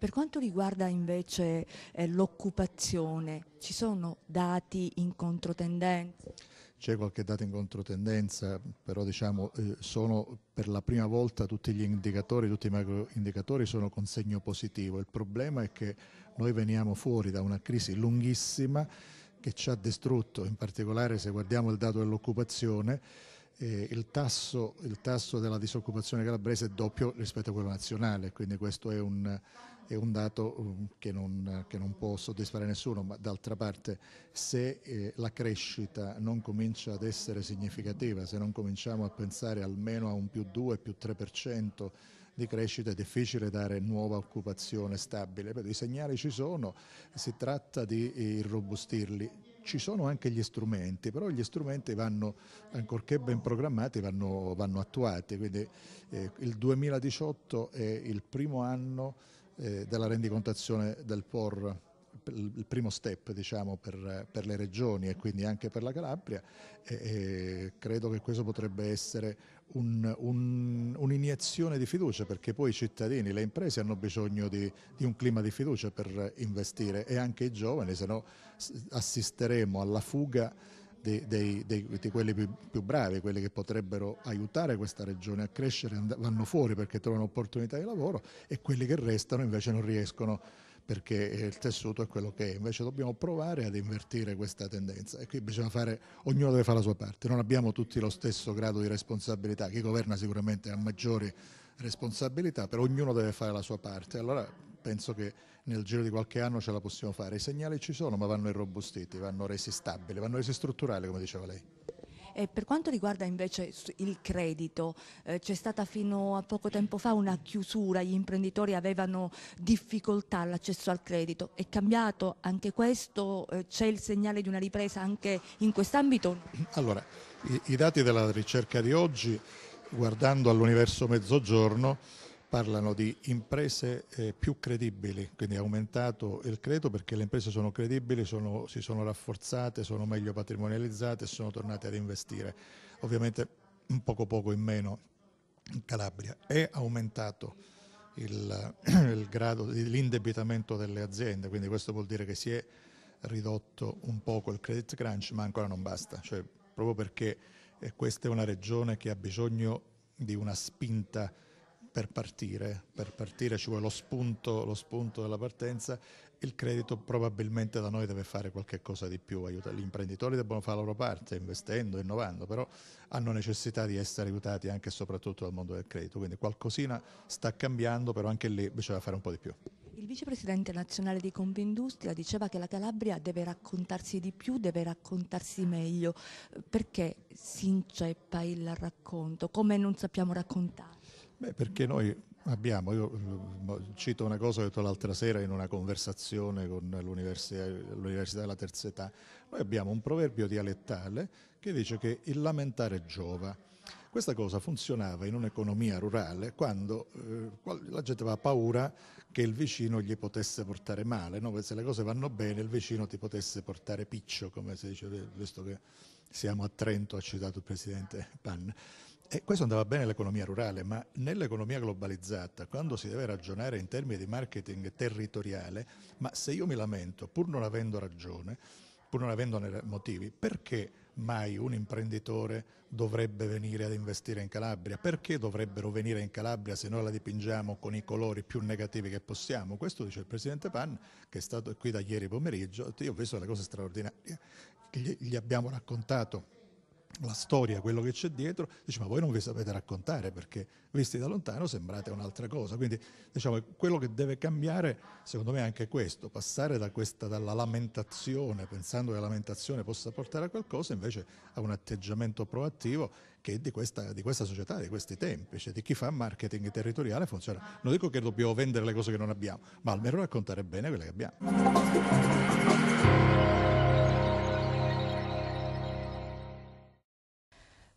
Per quanto riguarda invece eh, l'occupazione, ci sono dati in controtendenza? C'è qualche dato in controtendenza, però diciamo eh, sono per la prima volta tutti gli indicatori, tutti i macroindicatori sono con segno positivo. Il problema è che noi veniamo fuori da una crisi lunghissima che ci ha distrutto, in particolare se guardiamo il dato dell'occupazione, eh, il, tasso, il, tasso, della disoccupazione calabrese è doppio rispetto a quello nazionale, quindi questo è un, è un dato mm, che non, che non, può soddisfare nessuno, ma d'altra parte se eh, la crescita non comincia ad essere significativa, se non cominciamo a pensare almeno a un più 2, più 3%, di crescita è difficile dare nuova occupazione stabile, però i segnali ci sono, si tratta di eh, irrobustirli ci sono anche gli strumenti, però gli strumenti vanno, ancorché ben programmati, vanno, vanno attuati. Quindi eh, il 2018 è il primo anno eh, della rendicontazione del POR il primo step diciamo, per, per, le regioni e quindi anche per la Calabria e, e credo che questo potrebbe essere un'iniezione un, un di fiducia perché poi i cittadini, le imprese hanno bisogno di, di, un clima di fiducia per investire e anche i giovani, se no assisteremo alla fuga di, dei, dei, di quelli più, più, bravi, quelli che potrebbero aiutare questa regione a crescere, vanno fuori perché trovano opportunità di lavoro e quelli che restano invece non riescono a perché il tessuto è quello che è. Invece dobbiamo provare ad invertire questa tendenza e qui bisogna fare, ognuno deve fare la sua parte. Non abbiamo tutti lo stesso grado di responsabilità, chi governa sicuramente ha maggiori responsabilità, però ognuno deve fare la sua parte. Allora penso che nel giro di qualche anno ce la possiamo fare. I segnali ci sono, ma vanno irrobustiti, vanno resi stabili, vanno resi strutturali, come diceva lei. E per quanto riguarda invece il credito, eh, c'è stata fino a poco tempo fa una chiusura, gli imprenditori avevano difficoltà all'accesso al credito. È cambiato anche questo? Eh, c'è il segnale di una ripresa anche in quest'ambito? Allora, i, i dati della ricerca di oggi, guardando all'universo mezzogiorno, parlano di imprese eh, più credibili, quindi è aumentato il credito perché le imprese sono credibili, sono, si sono rafforzate, sono meglio patrimonializzate e sono tornate ad investire, ovviamente un poco poco in meno in Calabria. È aumentato il, il grado dell'indebitamento delle aziende, quindi questo vuol dire che si è ridotto un poco il credit crunch, ma ancora non basta, cioè, proprio perché eh, questa è una regione che ha bisogno di una spinta per partire, per partire ci vuole lo spunto, lo spunto, della partenza, il credito probabilmente da noi deve fare qualche cosa di più, aiuta. gli imprenditori devono fare la loro parte investendo, innovando, però hanno necessità di essere aiutati anche e soprattutto dal mondo del credito, quindi qualcosina sta cambiando, però anche lì bisogna fare un po' di più. Il vicepresidente nazionale di Confindustria diceva che la Calabria deve raccontarsi di più, deve raccontarsi meglio. Perché si inceppa il racconto? Come non sappiamo raccontare? Beh, perché noi abbiamo, io cito una cosa che ho detto l'altra sera in una conversazione con l'università, l'Università della Terza Età, noi abbiamo un proverbio dialettale che dice che il lamentare giova. Questa cosa funzionava in un'economia rurale quando eh, la gente aveva paura che il vicino gli potesse portare male, no? se le cose vanno bene il vicino ti potesse portare piccio, come si dice, visto che siamo a Trento, ha citato il presidente Panna. E questo andava bene nell'economia rurale, ma nell'economia globalizzata, quando si deve ragionare in termini di marketing territoriale, ma se io mi lamento, pur non avendo ragione, pur non avendone motivi, perché mai un imprenditore dovrebbe venire ad investire in Calabria? Perché dovrebbero venire in Calabria se noi la dipingiamo con i colori più negativi che possiamo? Questo dice il Presidente Pan, che è stato qui da ieri pomeriggio, io ho visto delle cose straordinarie, gli abbiamo raccontato la storia, quello che c'è dietro, dice ma voi non vi sapete raccontare perché visti da lontano sembrate un'altra cosa. Quindi diciamo quello che deve cambiare secondo me è anche questo, passare da questa, dalla lamentazione, pensando che la lamentazione possa portare a qualcosa, invece a un atteggiamento proattivo che è di questa, di questa società, di questi tempi, cioè di chi fa marketing territoriale funziona. Non dico che dobbiamo vendere le cose che non abbiamo, ma almeno raccontare bene quelle che abbiamo.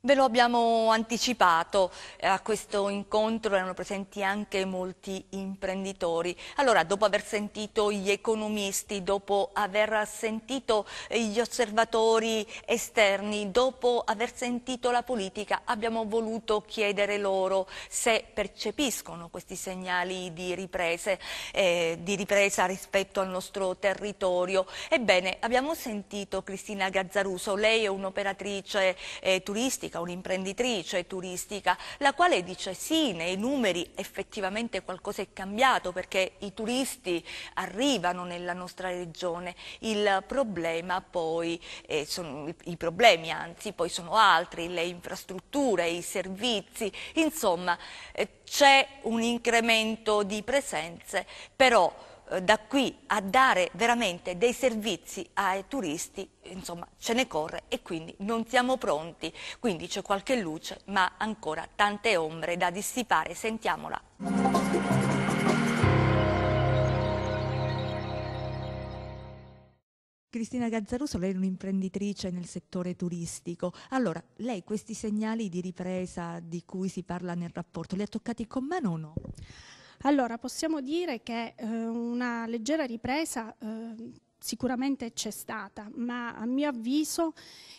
Ve lo abbiamo anticipato, eh, a questo incontro erano presenti anche molti imprenditori. Allora, dopo aver sentito gli economisti, dopo aver sentito eh, gli osservatori esterni, dopo aver sentito la politica, abbiamo voluto chiedere loro se percepiscono questi segnali di, riprese, eh, di ripresa rispetto al nostro territorio. Ebbene, abbiamo sentito Cristina Gazzaruso, lei è un'operatrice eh, turistica, turistica, un'imprenditrice turistica, la quale dice sì, nei numeri effettivamente qualcosa è cambiato perché i turisti arrivano nella nostra regione, il problema poi, eh, sono, i problemi anzi poi sono altri, le infrastrutture, i servizi, insomma eh, c'è un incremento di presenze, però eh, da qui a dare veramente dei servizi ai turisti, insomma, ce ne corre e quindi non siamo pronti. Quindi c'è qualche luce, ma ancora tante ombre da dissipare. Sentiamola. Cristina Gazzaruso, lei è un'imprenditrice nel settore turistico. Allora, lei questi segnali di ripresa di cui si parla nel rapporto li ha toccati con mano o no? Allora, possiamo dire che eh, una leggera ripresa eh, sicuramente c'è stata, ma a mio avviso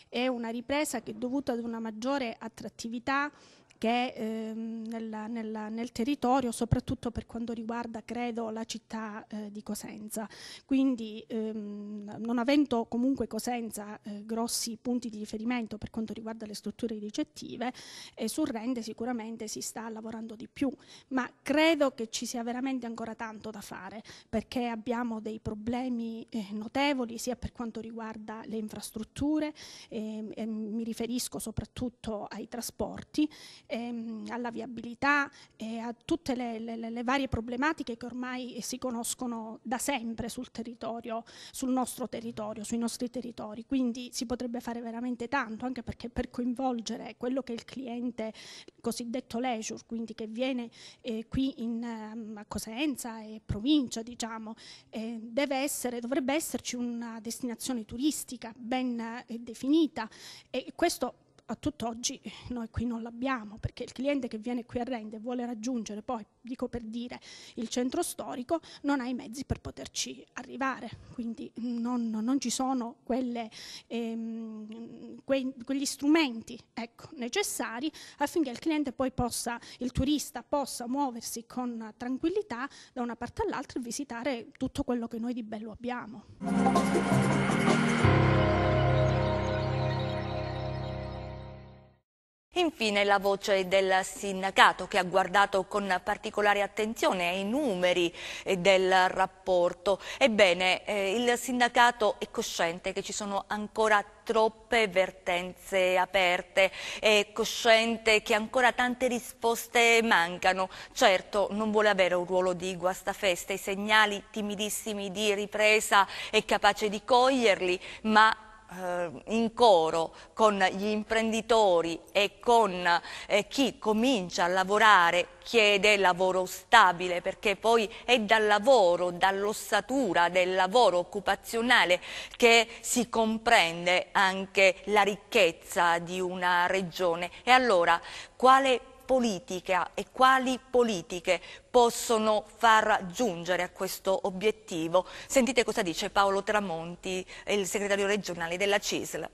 è una ripresa che è dovuta ad una maggiore attrattività che ehm, nella, nella, nel territorio, soprattutto per quanto riguarda, credo, la città eh, di Cosenza. Quindi, ehm, non avendo comunque Cosenza eh, grossi punti di riferimento per quanto riguarda le strutture ricettive, eh, su Rende sicuramente si sta lavorando di più, ma credo che ci sia veramente ancora tanto da fare, perché abbiamo dei problemi eh, notevoli sia per quanto riguarda le infrastrutture, ehm, mi riferisco soprattutto ai trasporti, ehm, alla viabilità e a tutte le, le, le, varie problematiche che ormai si conoscono da sempre sul territorio, sul nostro territorio, sui nostri territori. Quindi si potrebbe fare veramente tanto, anche perché per coinvolgere quello che è il cliente cosiddetto leisure, quindi che viene eh, qui in, ehm, Cosenza e provincia, diciamo, eh, essere, dovrebbe esserci una destinazione turistica ben eh, definita e questo a tutt'oggi noi qui non l'abbiamo, perché il cliente che viene qui a rende e vuole raggiungere poi, dico per dire, il centro storico, non ha i mezzi per poterci arrivare, quindi non, non ci sono quelle, ehm, quei, quegli strumenti ecco, necessari affinché il cliente poi possa, il turista possa muoversi con tranquillità da una parte all'altra e visitare tutto quello che noi di bello abbiamo. Infine la voce del sindacato che ha guardato con particolare attenzione ai numeri eh, del rapporto. Ebbene, eh, il sindacato è cosciente che ci sono ancora troppe vertenze aperte, è cosciente che ancora tante risposte mancano. Certo, non vuole avere un ruolo di guastafeste, i segnali timidissimi di ripresa è capace di coglierli, ma eh, in coro con gli imprenditori e con eh, chi comincia a lavorare chiede lavoro stabile perché poi è dal lavoro, dall'ossatura del lavoro occupazionale che si comprende anche la ricchezza di una regione. E allora quale politica e quali politiche possono far giungere a questo obiettivo. Sentite cosa dice Paolo Tramonti, il segretario regionale della CISL.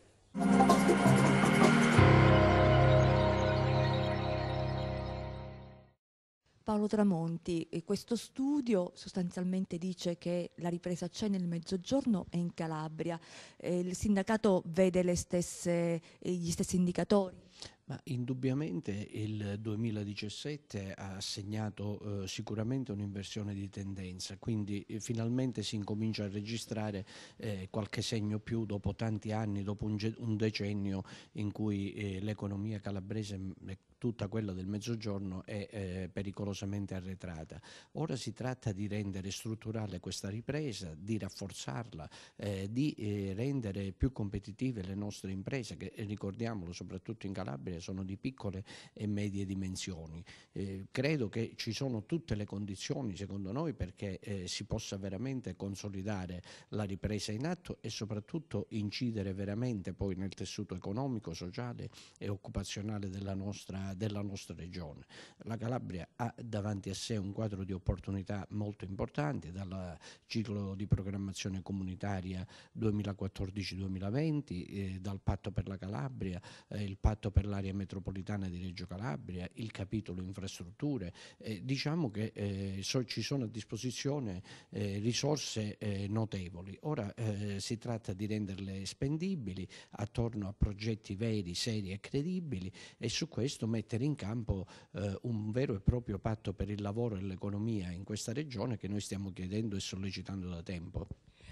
Paolo Tramonti, questo studio sostanzialmente dice che la ripresa c'è nel mezzogiorno e in Calabria. Eh, il sindacato vede stesse, gli stessi indicatori? Ma indubbiamente il 2017 ha segnato eh, sicuramente un'inversione di tendenza, quindi eh, finalmente si incomincia a registrare eh, qualche segno più dopo tanti anni, dopo un, un decennio in cui eh, l'economia calabrese mm, è tutta quella del Mezzogiorno è eh, pericolosamente arretrata. Ora si tratta di rendere strutturale questa ripresa, di rafforzarla, eh, di eh, rendere più competitive le nostre imprese che eh, ricordiamolo soprattutto in Calabria sono di piccole e medie dimensioni. Eh, credo che ci sono tutte le condizioni secondo noi perché eh, si possa veramente consolidare la ripresa in atto e soprattutto incidere veramente poi nel tessuto economico, sociale e occupazionale della nostra della nostra regione. La Calabria ha davanti a sé un quadro di opportunità molto importanti dal ciclo di programmazione comunitaria 2014-2020, eh, dal patto per la Calabria, eh, il patto per l'area metropolitana di Reggio Calabria, il capitolo infrastrutture. Eh, diciamo che eh, so, ci sono a disposizione eh, risorse notevoli. Ora si tratta di renderle spendibili attorno a progetti veri, seri e credibili e su questo mettere mettere in campo eh, un vero e proprio patto per il lavoro e l'economia in questa regione che noi stiamo chiedendo e sollecitando da tempo.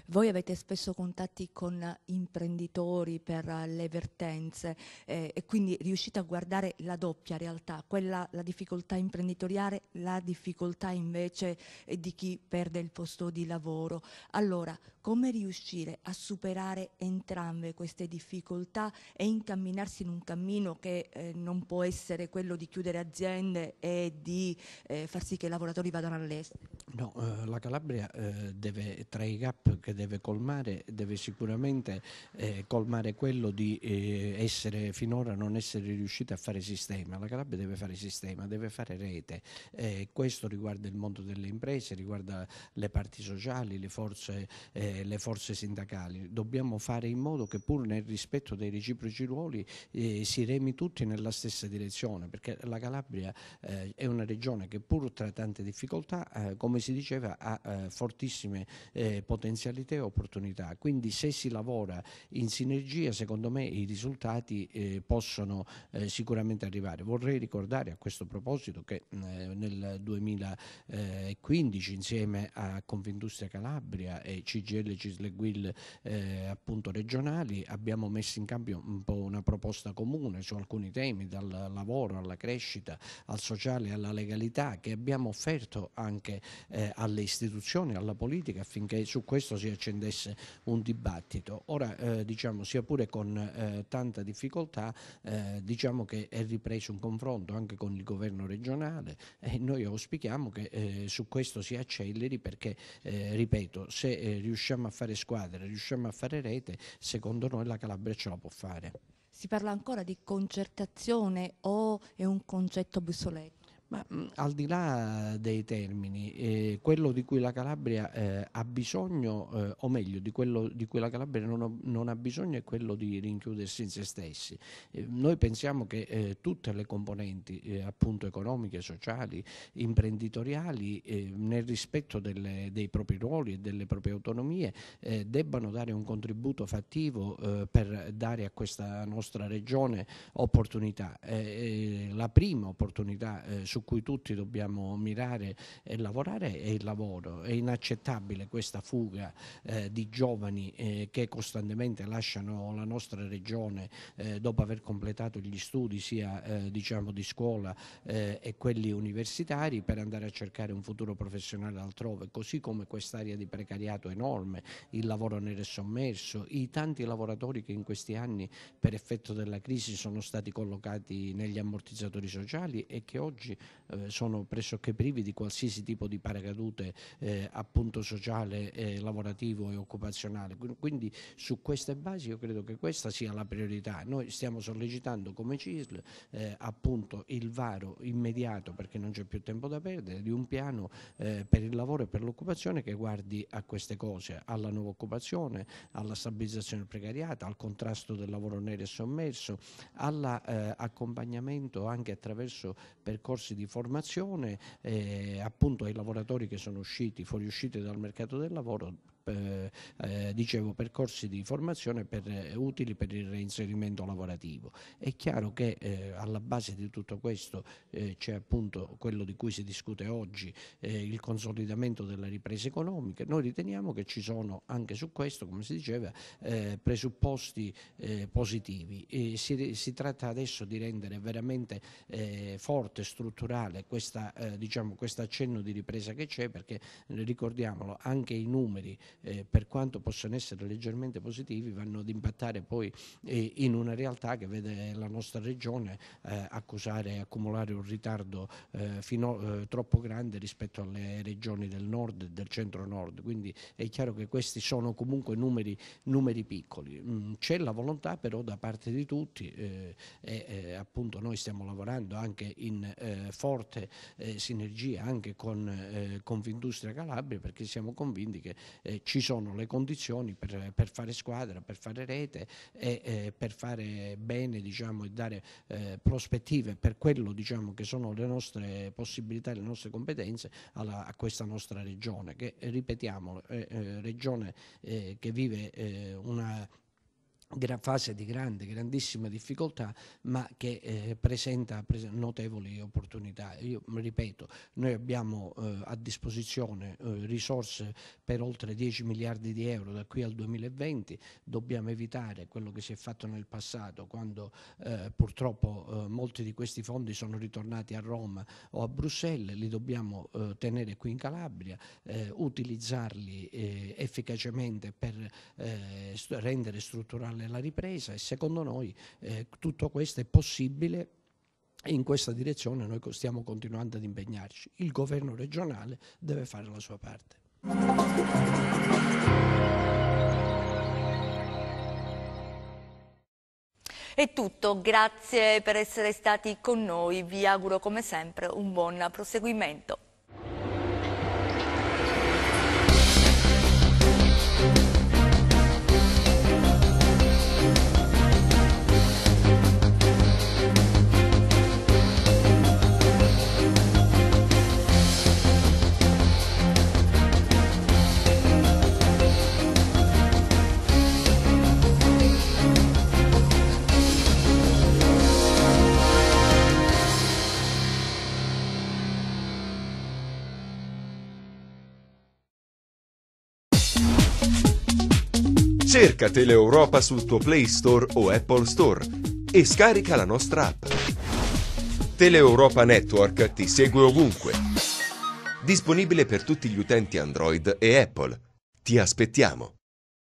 Voi avete spesso contatti con imprenditori per le vertenze eh, e quindi riuscite a guardare la doppia realtà, quella la difficoltà imprenditoriale, la difficoltà invece eh, di chi perde il posto di lavoro. Allora, come riuscire a superare entrambe queste difficoltà e incamminarsi in un cammino che eh, non può essere quello di chiudere aziende e di eh, far sì che i lavoratori vadano all'estero? No, eh, la Calabria eh, deve, tra i gap che deve colmare deve sicuramente eh, colmare quello di eh, essere finora non essere riuscita a fare sistema. La Calabria deve fare sistema, deve fare rete. Eh, questo riguarda il mondo delle imprese, riguarda le parti sociali, le forze, eh, le forze sindacali. Dobbiamo fare in modo che pur nel rispetto dei reciproci ruoli eh, si remi tutti nella stessa direzione, perché la Calabria eh, è una regione che pur tra tante difficoltà, come si diceva, ha fortissime potenzialità sicuramente opportunità. Quindi se si lavora in sinergia, secondo me i risultati eh, possono eh, sicuramente arrivare. Vorrei ricordare a questo proposito che eh, nel 2015 insieme a Confindustria Calabria e CGL Cisleguil eh, appunto regionali abbiamo messo in campo un po' una proposta comune su alcuni temi, dal lavoro alla crescita, al sociale alla legalità che abbiamo offerto anche eh, alle istituzioni, alla politica affinché su questo sia accendesse un dibattito. Ora, eh, diciamo, sia pure con eh, tanta difficoltà, eh, diciamo che è ripreso un confronto anche con il governo regionale e noi auspichiamo che eh, su questo si acceleri perché, eh, ripeto, se eh, riusciamo a fare squadra, riusciamo a fare rete, secondo noi la Calabria ce la può fare. Si parla ancora di concertazione o è un concetto obsoleto? Ma mh, mm, al di là dei termini, eh, quello di cui la Calabria eh, ha bisogno, eh, o meglio, di quello di cui la Calabria non, ho, non ha bisogno è quello di rinchiudersi in se stessi. Eh, noi pensiamo che eh, tutte le componenti eh, appunto economiche, sociali, imprenditoriali, nel rispetto delle, dei propri ruoli e delle proprie autonomie, debbano dare un contributo fattivo per dare a questa nostra regione opportunità. la prima opportunità su su cui tutti dobbiamo mirare e lavorare è il lavoro. È inaccettabile questa fuga eh, di giovani eh, che costantemente lasciano la nostra regione eh, dopo aver completato gli studi sia eh, diciamo di scuola eh, e quelli universitari per andare a cercare un futuro professionale altrove, così come quest'area di precariato enorme, il lavoro nero e sommerso, i tanti lavoratori che in questi anni per effetto della crisi sono stati collocati negli ammortizzatori sociali e che oggi eh, sono pressoché privi di qualsiasi tipo di paracadute eh, appunto sociale, eh, lavorativo e occupazionale. Quindi su queste basi io credo che questa sia la priorità. Noi stiamo sollecitando come CISL eh, appunto il varo immediato, perché non c'è più tempo da perdere, di un piano eh, per il lavoro e per l'occupazione che guardi a queste cose, alla nuova occupazione, alla stabilizzazione precariata, al contrasto del lavoro nero e sommerso, all'accompagnamento anche attraverso percorsi di di formazione eh, appunto ai lavoratori che sono usciti, fuoriusciti dal mercato del lavoro eh, eh, dicevo, percorsi di formazione per, eh, utili per il reinserimento lavorativo. È chiaro che eh, alla base di tutto questo eh, c'è appunto quello di cui si discute oggi, eh, il consolidamento della ripresa economica. Noi riteniamo che ci sono anche su questo, come si diceva, presupposti positivi. Si, si, tratta adesso di rendere veramente forte, strutturale questa, diciamo, questo accenno di ripresa che c'è perché ricordiamolo anche i numeri eh, per quanto possano essere leggermente positivi, vanno ad impattare poi eh, in una realtà che vede la nostra regione eh, accusare e accumulare un ritardo eh, fino, eh, troppo grande rispetto alle regioni del nord e del centro-nord. Quindi è chiaro che questi sono comunque numeri, numeri piccoli. Mm, c'è la volontà però da parte di tutti e appunto noi stiamo lavorando anche in forte sinergia anche con eh, Confindustria Calabria perché siamo convinti che eh, ci sono le condizioni per, per, fare squadra, per fare rete e eh, per fare bene diciamo, e dare eh, prospettive per quello diciamo, che sono le nostre possibilità e le nostre competenze alla, a questa nostra regione che, ripetiamo, è eh, regione eh, che vive una fase di grande, grandissima difficoltà, ma che eh, presenta, presenta notevoli opportunità. Io ripeto, noi abbiamo eh, a disposizione eh, risorse per oltre 10 miliardi di euro da qui al 2020, dobbiamo evitare quello che si è fatto nel passato quando eh, purtroppo eh, molti di questi fondi sono ritornati a Roma o a Bruxelles, li dobbiamo eh, tenere qui in Calabria, utilizzarli efficacemente per rendere strutturale nazionale la ripresa e secondo noi eh, tutto questo è possibile e in questa direzione noi stiamo continuando ad impegnarci. Il governo regionale deve fare la sua parte. È tutto, grazie per essere stati con noi, vi auguro come sempre un buon proseguimento. Cerca Teleeuropa sul tuo Play Store o Apple Store e scarica la nostra app. Teleeuropa Network ti segue ovunque. Disponibile per tutti gli utenti Android e Apple. Ti aspettiamo.